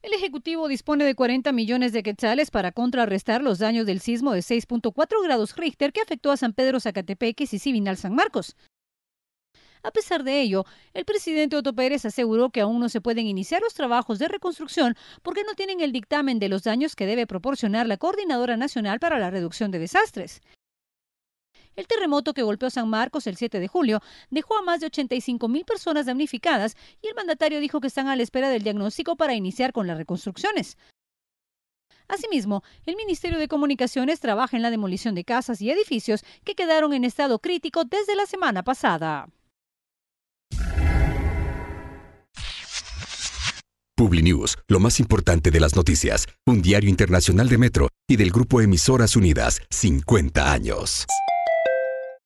El Ejecutivo dispone de 40 millones de quetzales para contrarrestar los daños del sismo de 6.4 grados Richter que afectó a San Pedro Zacatepeques y Sibinal San Marcos. A pesar de ello, el presidente Otto Pérez aseguró que aún no se pueden iniciar los trabajos de reconstrucción porque no tienen el dictamen de los daños que debe proporcionar la Coordinadora Nacional para la Reducción de Desastres. El terremoto que golpeó San Marcos el 7 de julio dejó a más de 85 mil personas damnificadas y el mandatario dijo que están a la espera del diagnóstico para iniciar con las reconstrucciones. Asimismo, el Ministerio de Comunicaciones trabaja en la demolición de casas y edificios que quedaron en estado crítico desde la semana pasada. PubliNews, lo más importante de las noticias, un diario internacional de Metro y del grupo Emisoras Unidas, 50 años.